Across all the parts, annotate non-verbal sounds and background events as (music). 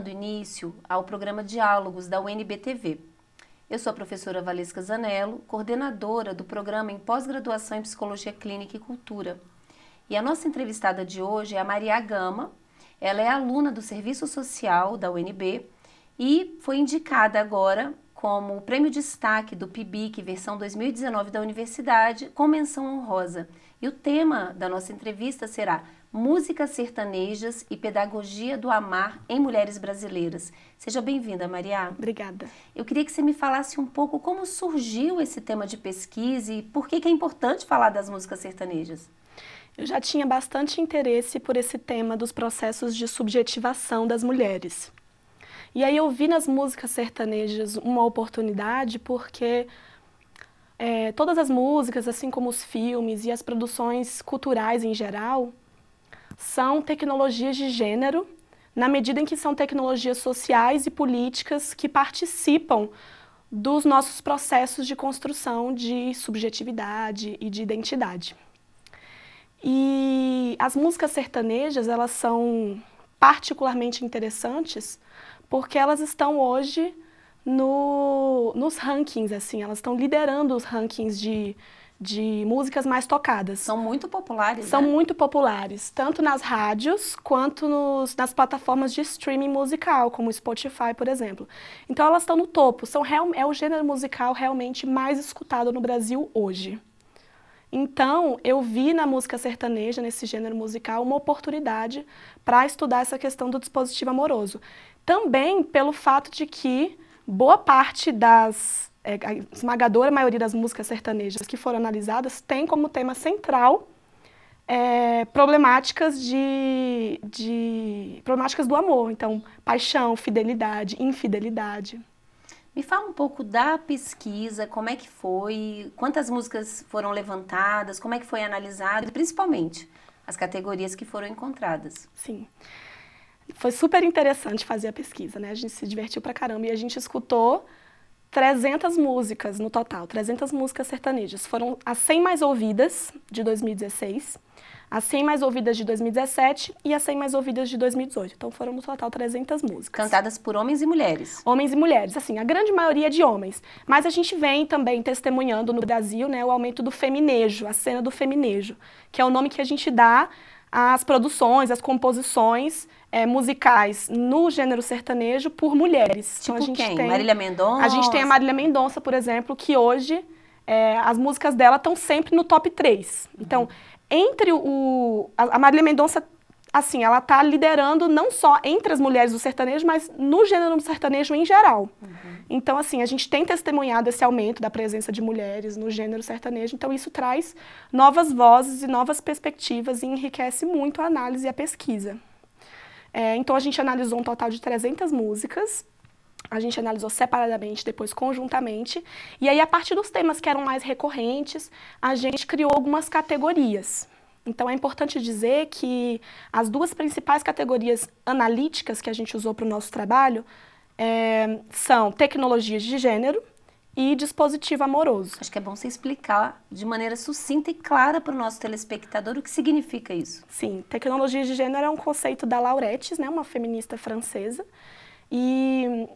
dando início ao programa Diálogos da UNBTV. Eu sou a professora Valesca Zanello, coordenadora do programa em pós-graduação em Psicologia Clínica e Cultura. E a nossa entrevistada de hoje é a Maria Gama. Ela é aluna do Serviço Social da UNB e foi indicada agora como o prêmio destaque do PIBIC versão 2019 da universidade com menção honrosa. E o tema da nossa entrevista será Músicas Sertanejas e Pedagogia do Amar em Mulheres Brasileiras. Seja bem-vinda, Maria. Obrigada. Eu queria que você me falasse um pouco como surgiu esse tema de pesquisa e por que, que é importante falar das músicas sertanejas. Eu já tinha bastante interesse por esse tema dos processos de subjetivação das mulheres. E aí eu vi nas músicas sertanejas uma oportunidade porque é, todas as músicas, assim como os filmes e as produções culturais em geral, são tecnologias de gênero, na medida em que são tecnologias sociais e políticas que participam dos nossos processos de construção de subjetividade e de identidade. E as músicas sertanejas, elas são particularmente interessantes porque elas estão hoje no, nos rankings, assim, elas estão liderando os rankings de, de músicas mais tocadas. São muito populares. São né? muito populares, tanto nas rádios quanto nos, nas plataformas de streaming musical, como o Spotify, por exemplo. Então elas estão no topo, são real, é o gênero musical realmente mais escutado no Brasil hoje. Então, eu vi na música sertaneja, nesse gênero musical, uma oportunidade para estudar essa questão do dispositivo amoroso. Também pelo fato de que boa parte das é, a esmagadora maioria das músicas sertanejas que foram analisadas tem como tema central é, problemáticas de, de problemáticas do amor, então paixão, fidelidade, infidelidade. Me fala um pouco da pesquisa, como é que foi, quantas músicas foram levantadas, como é que foi analisado, principalmente as categorias que foram encontradas. Sim. Foi super interessante fazer a pesquisa, né? A gente se divertiu pra caramba e a gente escutou 300 músicas no total, 300 músicas sertanejas. Foram as 100 mais ouvidas de 2016, as 100 mais ouvidas de 2017 e as 100 mais ouvidas de 2018. Então foram no total 300 músicas. Cantadas por homens e mulheres. Homens e mulheres, assim, a grande maioria de homens. Mas a gente vem também testemunhando no Brasil né, o aumento do feminejo, a cena do feminejo, que é o nome que a gente dá às produções, às composições é, musicais no gênero sertanejo por mulheres. Tipo então, a tipo gente quem? Tem, Marília Mendonça? A gente tem a Marília Mendonça, por exemplo, que hoje é, as músicas dela estão sempre no top 3. Uhum. Então, entre o... A, a Marília Mendonça, assim, ela está liderando não só entre as mulheres do sertanejo, mas no gênero sertanejo em geral. Uhum. Então, assim, a gente tem testemunhado esse aumento da presença de mulheres no gênero sertanejo. Então, isso traz novas vozes e novas perspectivas e enriquece muito a análise e a pesquisa. É, então a gente analisou um total de 300 músicas. A gente analisou separadamente, depois conjuntamente. E aí, a partir dos temas que eram mais recorrentes, a gente criou algumas categorias. Então, é importante dizer que as duas principais categorias analíticas que a gente usou para o nosso trabalho é, são tecnologias de gênero e dispositivo amoroso. Acho que é bom você explicar de maneira sucinta e clara para o nosso telespectador o que significa isso. Sim, tecnologia de gênero é um conceito da Lauretis, né, uma feminista francesa, e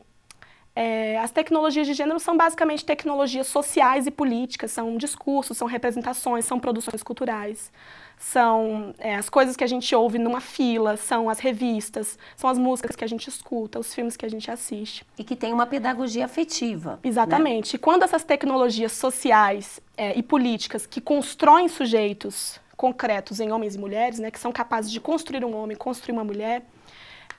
é, as tecnologias de gênero são basicamente tecnologias sociais e políticas, são discursos, são representações, são produções culturais, são é, as coisas que a gente ouve numa fila, são as revistas, são as músicas que a gente escuta, os filmes que a gente assiste. E que tem uma pedagogia afetiva. Né? Exatamente. Né? E quando essas tecnologias sociais é, e políticas que constroem sujeitos concretos em homens e mulheres, né, que são capazes de construir um homem, construir uma mulher,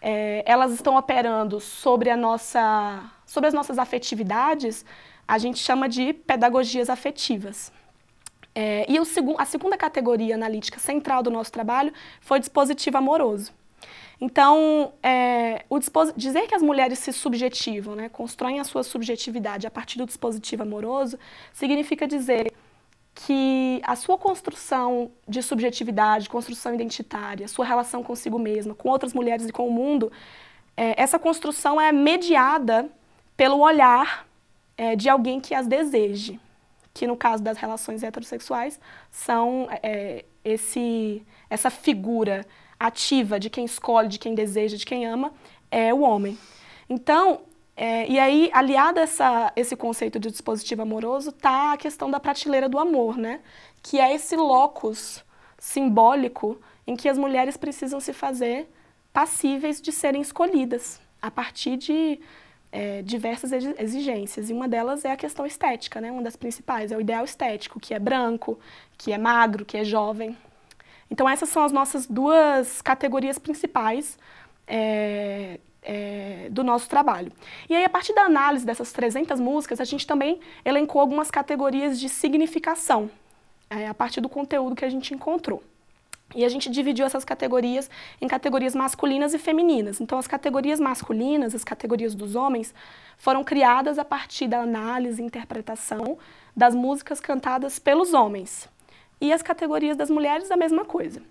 é, elas estão operando sobre, a nossa, sobre as nossas afetividades, a gente chama de pedagogias afetivas. É, e a segunda categoria analítica central do nosso trabalho foi dispositivo amoroso. Então, é, dizer que as mulheres se subjetivam, né, constroem a sua subjetividade a partir do dispositivo amoroso, significa dizer que a sua construção de subjetividade, construção identitária, sua relação consigo mesma, com outras mulheres e com o mundo, é, essa construção é mediada pelo olhar é, de alguém que as deseje que no caso das relações heterossexuais são é, esse, essa figura ativa de quem escolhe, de quem deseja, de quem ama, é o homem. Então, é, e aí, aliado a essa, esse conceito de dispositivo amoroso, está a questão da prateleira do amor, né? Que é esse locus simbólico em que as mulheres precisam se fazer passíveis de serem escolhidas a partir de é, diversas exigências, e uma delas é a questão estética, né? uma das principais, é o ideal estético, que é branco, que é magro, que é jovem. Então essas são as nossas duas categorias principais é, é, do nosso trabalho. E aí, a partir da análise dessas 300 músicas, a gente também elencou algumas categorias de significação, é, a partir do conteúdo que a gente encontrou. E a gente dividiu essas categorias em categorias masculinas e femininas. Então, as categorias masculinas, as categorias dos homens, foram criadas a partir da análise e interpretação das músicas cantadas pelos homens. E as categorias das mulheres, a mesma coisa.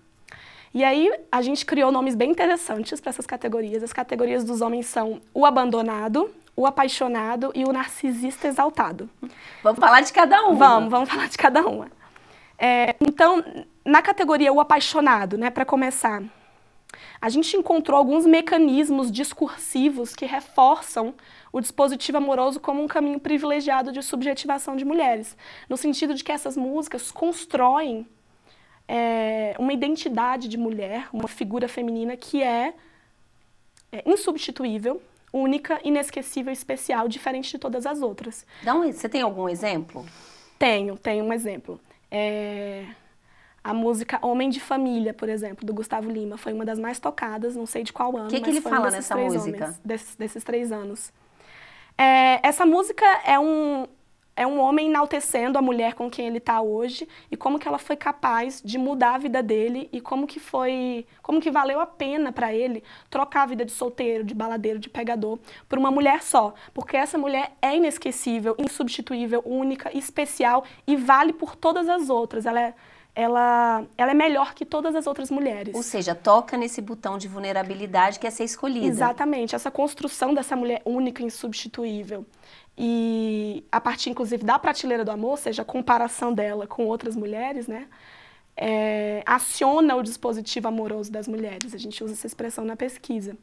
E aí, a gente criou nomes bem interessantes para essas categorias. As categorias dos homens são o abandonado, o apaixonado e o narcisista exaltado. Vamos falar de cada uma. Vamos, vamos falar de cada uma. É, então, na categoria o apaixonado, né, para começar, a gente encontrou alguns mecanismos discursivos que reforçam o dispositivo amoroso como um caminho privilegiado de subjetivação de mulheres, no sentido de que essas músicas constroem é, uma identidade de mulher, uma figura feminina que é, é insubstituível, única, inesquecível, especial, diferente de todas as outras. Então, você tem algum exemplo? Tenho, tenho um exemplo. É... A música Homem de Família, por exemplo, do Gustavo Lima, foi uma das mais tocadas, não sei de qual ano. O que, que ele fala um nessa música? Homens, desses, desses, três anos. É, essa música é um, é um homem enaltecendo a mulher com quem ele está hoje e como que ela foi capaz de mudar a vida dele e como que foi, como que valeu a pena para ele trocar a vida de solteiro, de baladeiro, de pegador por uma mulher só, porque essa mulher é inesquecível, insubstituível, única, especial e vale por todas as outras. Ela é ela, ela é melhor que todas as outras mulheres. Ou seja, toca nesse botão de vulnerabilidade que é ser escolhida. Exatamente, essa construção dessa mulher única e insubstituível. E a partir, inclusive, da prateleira do amor, ou seja, a comparação dela com outras mulheres, né? É, aciona o dispositivo amoroso das mulheres. A gente usa essa expressão na pesquisa.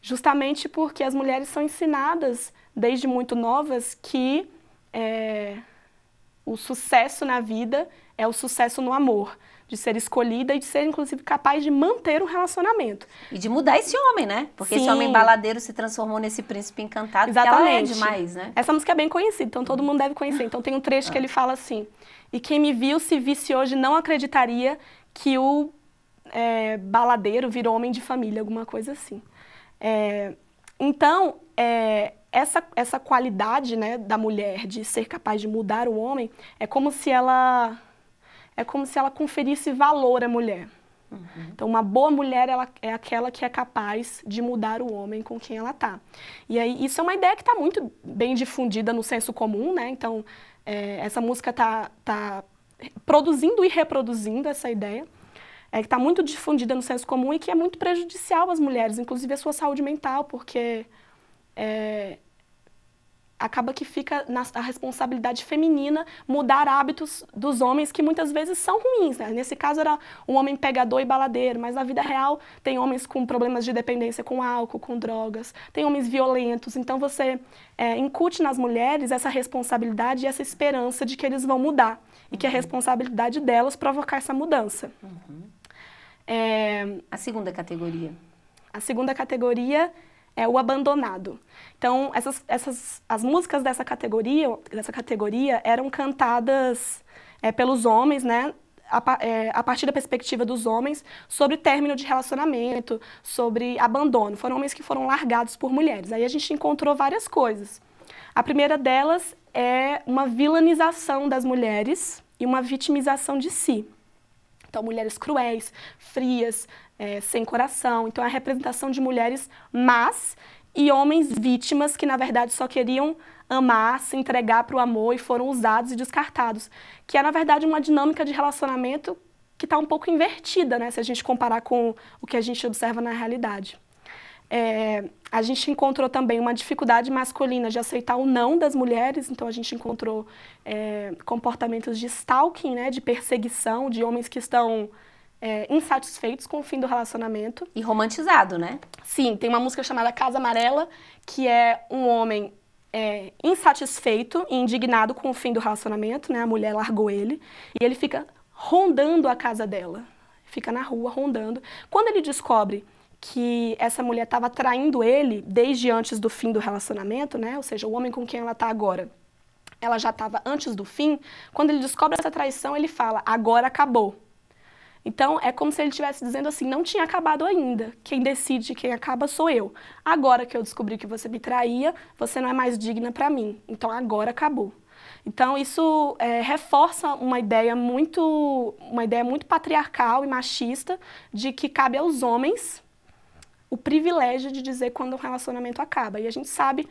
Justamente porque as mulheres são ensinadas, desde muito novas, que é, o sucesso na vida é o sucesso no amor, de ser escolhida e de ser, inclusive, capaz de manter um relacionamento. E de mudar esse homem, né? Porque Sim. esse homem baladeiro se transformou nesse príncipe encantado é Exatamente. ela é demais, né? Essa música é bem conhecida, então todo mundo deve conhecer. Então tem um trecho que ele fala assim, e quem me viu se visse hoje não acreditaria que o é, baladeiro virou homem de família, alguma coisa assim. É, então, é, essa, essa qualidade né, da mulher de ser capaz de mudar o homem é como se ela é como se ela conferisse valor à mulher. Uhum. Então, uma boa mulher ela é aquela que é capaz de mudar o homem com quem ela está. E aí, isso é uma ideia que está muito bem difundida no senso comum, né? Então, é, essa música está tá produzindo e reproduzindo essa ideia, é, que está muito difundida no senso comum e que é muito prejudicial às mulheres, inclusive à sua saúde mental, porque é, acaba que fica na a responsabilidade feminina mudar hábitos dos homens que muitas vezes são ruins. Né? Nesse caso era um homem pegador e baladeiro, mas na vida real tem homens com problemas de dependência com álcool, com drogas, tem homens violentos. Então você é, incute nas mulheres essa responsabilidade e essa esperança de que eles vão mudar uhum. e que é responsabilidade delas provocar essa mudança. Uhum. É... A segunda categoria. A segunda categoria é o abandonado. Então, essas, essas, as músicas dessa categoria, dessa categoria eram cantadas é, pelos homens, né? A, é, a, partir da perspectiva dos homens, sobre término de relacionamento, sobre abandono. Foram homens que foram largados por mulheres. Aí a gente encontrou várias coisas. A primeira delas é uma vilanização das mulheres e uma vitimização de si. Então, mulheres cruéis, frias, é, sem coração. Então, é a representação de mulheres más e homens vítimas que, na verdade, só queriam amar, se entregar para o amor e foram usados e descartados. Que é, na verdade, uma dinâmica de relacionamento que está um pouco invertida, né? Se a gente comparar com o que a gente observa na realidade. É, a gente encontrou também uma dificuldade masculina de aceitar o não das mulheres, então a gente encontrou é, comportamentos de stalking, né, de perseguição, de homens que estão é, insatisfeitos com o fim do relacionamento. E romantizado, né? Sim, tem uma música chamada Casa Amarela, que é um homem é, insatisfeito e indignado com o fim do relacionamento, né? A mulher largou ele e ele fica rondando a casa dela, fica na rua rondando. Quando ele descobre que essa mulher estava traindo ele desde antes do fim do relacionamento, né? Ou seja, o homem com quem ela está agora. Ela já estava antes do fim. Quando ele descobre essa traição, ele fala: agora acabou. Então é como se ele estivesse dizendo assim: não tinha acabado ainda. Quem decide quem acaba sou eu. Agora que eu descobri que você me traía, você não é mais digna para mim. Então agora acabou. Então isso é, reforça uma ideia muito uma ideia muito patriarcal e machista de que cabe aos homens o privilégio de dizer quando um relacionamento acaba. E a gente sabe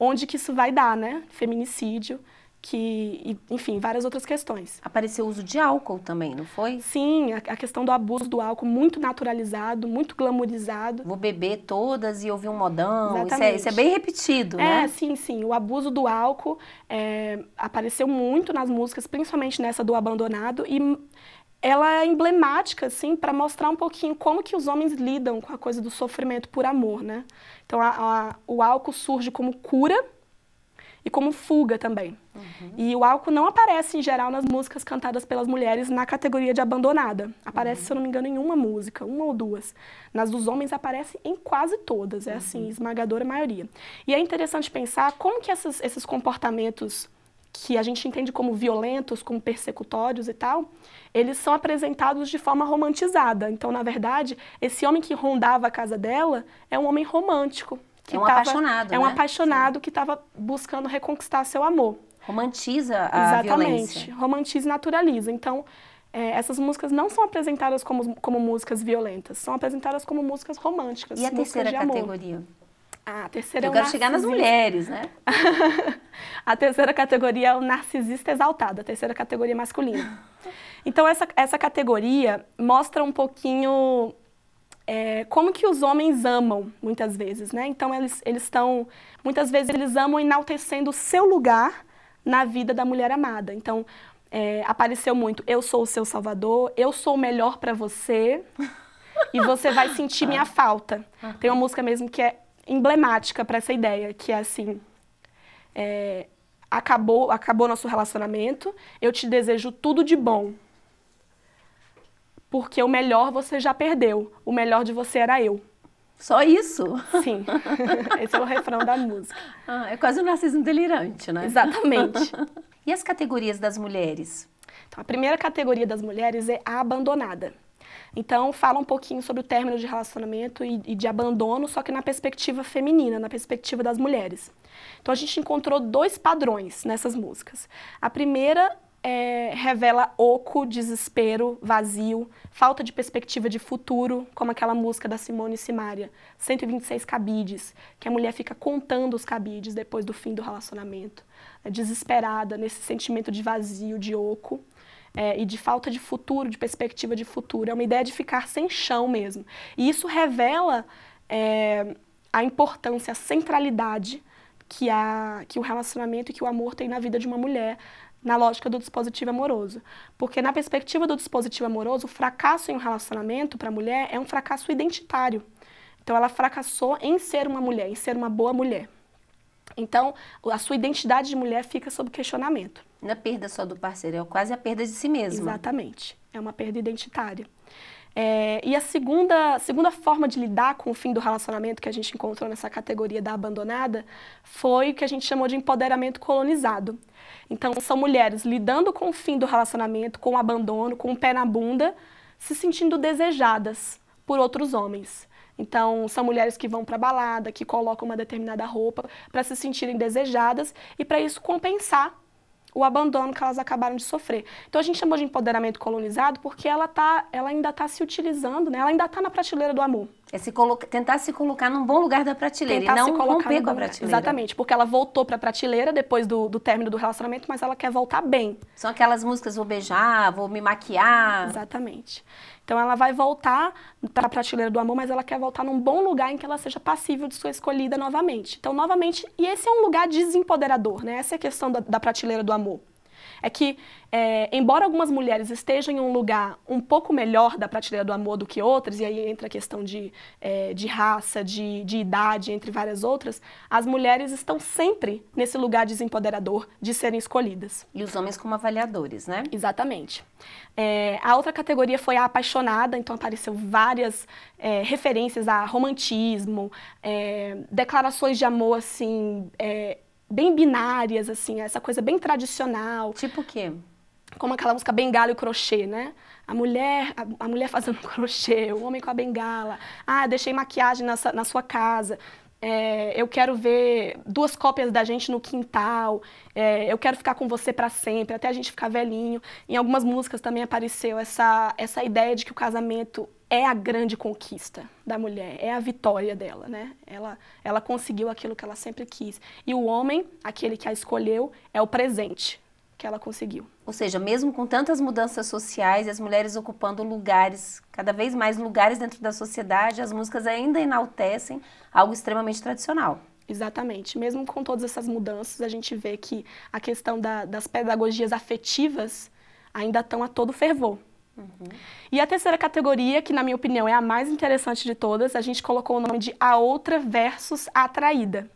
onde que isso vai dar, né? Feminicídio, que, enfim, várias outras questões. Apareceu o uso de álcool também, não foi? Sim, a, a, questão do abuso do álcool muito naturalizado, muito glamourizado. Vou beber todas e ouvir um modão. Isso é, isso é bem repetido, é, né? É, sim, sim. O abuso do álcool é, apareceu muito nas músicas, principalmente nessa do Abandonado. E ela é emblemática, assim, para mostrar um pouquinho como que os homens lidam com a coisa do sofrimento por amor, né? Então, a, a, o álcool surge como cura e como fuga também. Uhum. E o álcool não aparece, em geral, nas músicas cantadas pelas mulheres na categoria de abandonada. Aparece, uhum. se eu não me engano, em uma música, uma ou duas. Nas dos homens aparece em quase todas, é assim, uhum. assim, esmagadora maioria. E é interessante pensar como que essas, esses comportamentos que a gente entende como violentos, como persecutórios e tal, eles são apresentados de forma romantizada. Então, na verdade, esse homem que rondava a casa dela é um homem romântico. é um tava, apaixonado. É um né? apaixonado Sim. que estava buscando reconquistar seu amor. Romantiza a Exatamente, violência. Exatamente. Romantiza e naturaliza. Então, é, essas músicas não são apresentadas como, como músicas violentas, são apresentadas como músicas românticas. E a terceira categoria? Amor. A terceira é Eu é quero chegar nas mulheres, né? (laughs) a terceira categoria é o narcisista exaltado, a terceira categoria é masculina. Então, essa, essa categoria mostra um pouquinho é, como que os homens amam, muitas vezes, né? Então, eles estão, muitas vezes, eles amam enaltecendo o seu lugar na vida da mulher amada. Então, é, apareceu muito, eu sou o seu salvador, eu sou o melhor para você... e você vai sentir minha (laughs) ah. falta. Uhum. Tem uma música mesmo que é emblemática para essa ideia, que é assim, é, acabou, acabou nosso relacionamento, eu te desejo tudo de bom. Porque o melhor você já perdeu, o melhor de você era eu. Só isso? Sim. (laughs) Esse é o refrão da música. Ah, é quase um narcisismo delirante, né? Exatamente. (laughs) e as categorias das mulheres? Então, a primeira categoria das mulheres é a abandonada. Então, fala um pouquinho sobre o término de relacionamento e, e de abandono, só que na perspectiva feminina, na perspectiva das mulheres. Então, a gente encontrou dois padrões nessas músicas. A primeira é, revela oco, desespero, vazio, falta de perspectiva de futuro, como aquela música da Simone e Simaria, 126 cabides, que a mulher fica contando os cabides depois do fim do relacionamento, é desesperada, nesse sentimento de vazio, de oco é, e de falta de futuro, de perspectiva de futuro. É uma ideia de ficar sem chão mesmo. E isso revela é, a importância, a centralidade que, a, que o relacionamento e que o amor tem na vida de uma mulher, na lógica do dispositivo amoroso. Porque, na perspectiva do dispositivo amoroso, o fracasso em um relacionamento para a mulher é um fracasso identitário. Então, ela fracassou em ser uma mulher, em ser uma boa mulher. Então, a sua identidade de mulher fica sob questionamento não é perda só do parceiro, é quase a perda de si mesma. Exatamente. É uma perda identitária. É, e a segunda, segunda forma de lidar com o fim do relacionamento que a gente encontrou nessa categoria da abandonada foi o que a gente chamou de empoderamento colonizado. Então, são mulheres lidando com o fim do relacionamento, com o abandono, com o pé na bunda, se sentindo desejadas por outros homens. Então, são mulheres que vão para balada, que colocam uma determinada roupa para se sentirem desejadas e para isso compensar o abandono que elas acabaram de sofrer. Então a gente chamou de empoderamento colonizado porque ela, tá, ela ainda está se utilizando, né? ela ainda está na prateleira do amor. É se coloca, tentar se colocar num bom lugar da prateleira tentar e não se romper com a prateleira. Exatamente, porque ela voltou para a prateleira depois do, do término do relacionamento, mas ela quer voltar bem. São aquelas músicas, vou beijar, vou me maquiar. Exatamente. Então ela vai voltar para a prateleira do amor, mas ela quer voltar num bom lugar em que ela seja passível de sua escolhida novamente. Então, novamente, e esse é um lugar desempoderador, né? Essa é a questão da, da prateleira do amor é que, é, embora algumas mulheres estejam em um lugar um pouco melhor da prateleira do amor do que outras, e aí entra a questão de, é, de raça, de, de idade, entre várias outras, as mulheres estão sempre nesse lugar desempoderador de serem escolhidas. E os homens como avaliadores, né? Exatamente. É, a outra categoria foi a apaixonada, então apareceu várias é, referências a romantismo, é, declarações de amor assim é, bem binárias, assim, essa coisa bem tradicional. Tipo o quê? Como aquela música Bengala e Crochê, né? A mulher, a, a mulher fazendo (laughs) crochê, o homem com a bengala. Ah, deixei maquiagem na, na sua casa. É, eu quero ver duas cópias da gente no quintal, é, eu quero ficar com você para sempre, até a gente ficar velhinho. Em algumas músicas também apareceu essa, essa ideia de que o casamento é a grande conquista da mulher, é a vitória dela, né? Ela, ela conseguiu aquilo que ela sempre quis. E o homem, aquele que a escolheu, é o presente, que ela conseguiu. Ou seja, mesmo com tantas mudanças sociais, as mulheres ocupando lugares, cada vez mais lugares dentro da sociedade, as músicas ainda enaltecem algo extremamente tradicional. Exatamente. Mesmo com todas essas mudanças, a gente vê que a questão da, das pedagogias afetivas ainda estão a todo fervor. Uhum. E a terceira categoria, que na minha opinião é a mais interessante de todas, a gente colocou o nome de A Outra versus A Atraída.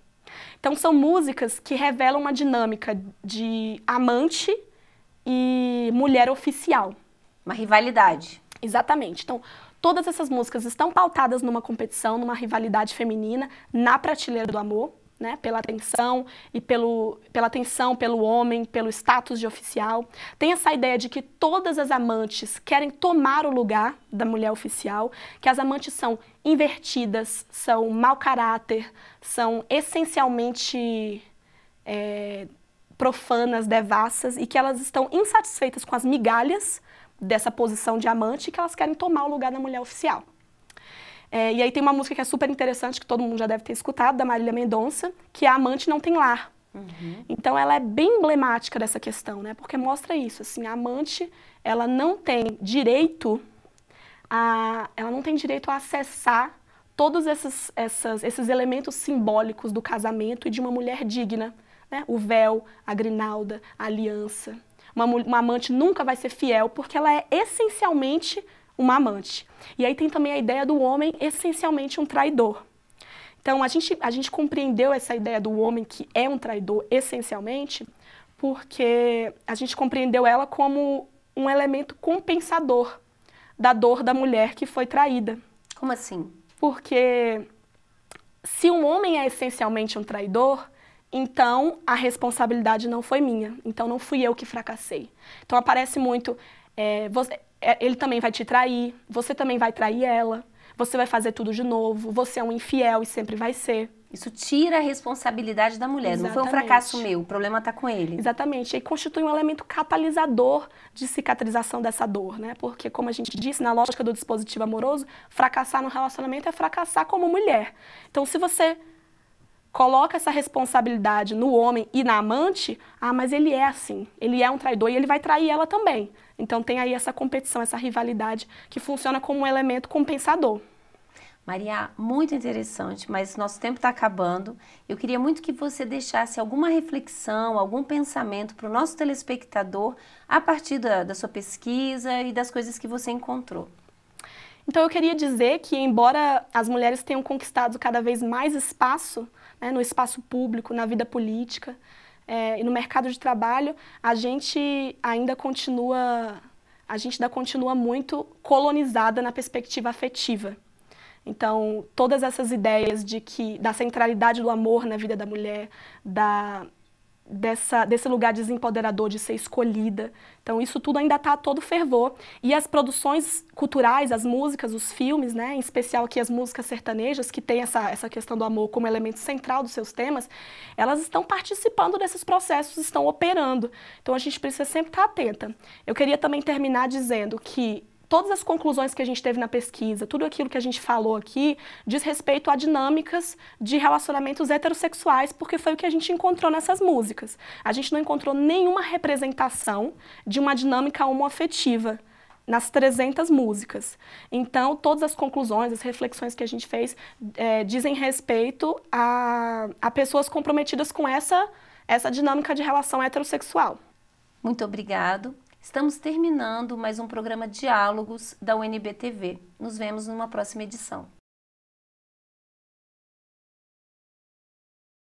Então são músicas que revelam uma dinâmica de amante e mulher oficial. Uma rivalidade. Exatamente. Então, todas essas músicas estão pautadas numa competição, numa rivalidade feminina, na prateleira do amor né, pela atenção e pelo, pela atenção pelo homem, pelo status de oficial. Tem essa ideia de que todas as amantes querem tomar o lugar da mulher oficial, que as amantes são invertidas, são mau caráter, são essencialmente é, profanas, devassas e que elas estão insatisfeitas com as migalhas dessa posição de amante que elas querem tomar o lugar da mulher oficial. É, e aí tem uma música que é super interessante, que todo mundo já deve ter escutado, da Marília Mendonça, que é Amante Não Tem Lar. Uhum. Então ela é bem emblemática dessa questão, né? Porque mostra isso, assim, a amante, ela não tem direito a, ela não tem direito a acessar todos esses, essas, esses elementos simbólicos do casamento e de uma mulher digna, né? O véu, a grinalda, a aliança. Uma, uma amante nunca vai ser fiel porque ela é essencialmente uma amante. E aí tem também a ideia do homem essencialmente um traidor. Então, a gente, a gente compreendeu essa ideia do homem que é um traidor essencialmente porque a gente compreendeu ela como um elemento compensador da dor da mulher que foi traída. Como assim? Porque se um homem é essencialmente um traidor, então a responsabilidade não foi minha, então não fui eu que fracassei. Então aparece muito. É, você, é, ele também vai te trair, você também vai trair ela, você vai fazer tudo de novo, você é um infiel e sempre vai ser. Isso tira a responsabilidade da mulher. Exatamente. Não foi um fracasso meu, o problema está com ele. Exatamente. E constitui um elemento catalisador de cicatrização dessa dor, né? Porque, como a gente disse, na lógica do dispositivo amoroso, fracassar no relacionamento é fracassar como mulher. Então, se você coloca essa responsabilidade no homem e na amante, ah, mas ele é assim, ele é um traidor e ele vai trair ela também. Então tem aí essa competição, essa rivalidade que funciona como um elemento compensador. Maria, muito interessante, mas nosso tempo está acabando. Eu queria muito que você deixasse alguma reflexão, algum pensamento para o nosso telespectador a partir da, da, sua pesquisa e das coisas que você encontrou. Então, eu queria dizer que, embora as mulheres tenham conquistado cada vez mais espaço né, no espaço público, na vida política é, e no mercado de trabalho, a gente ainda continua, a gente ainda continua muito colonizada na perspectiva afetiva. Então, todas essas ideias de que da centralidade do amor na vida da mulher, da dessa, desse lugar desempoderador de ser escolhida. Então, isso tudo ainda está todo fervor. E as produções culturais, as músicas, os filmes, né, em especial aqui as músicas sertanejas, que têm essa, essa questão do amor como elemento central dos seus temas, elas estão participando desses processos, estão operando. Então, a gente precisa sempre estar tá atenta. Eu queria também terminar dizendo que todas as conclusões que a gente teve na pesquisa, tudo aquilo que a gente falou aqui, diz respeito a dinâmicas de relacionamentos heterossexuais, porque foi o que a gente encontrou nessas músicas. A gente não encontrou nenhuma representação de uma dinâmica homoafetiva nas 300 músicas. Então, todas as conclusões, as reflexões que a gente fez é, dizem respeito a, a pessoas comprometidas com essa, essa dinâmica de relação heterossexual. Muito obrigado. Estamos terminando mais um programa Diálogos da UNB TV. Nos vemos numa próxima edição.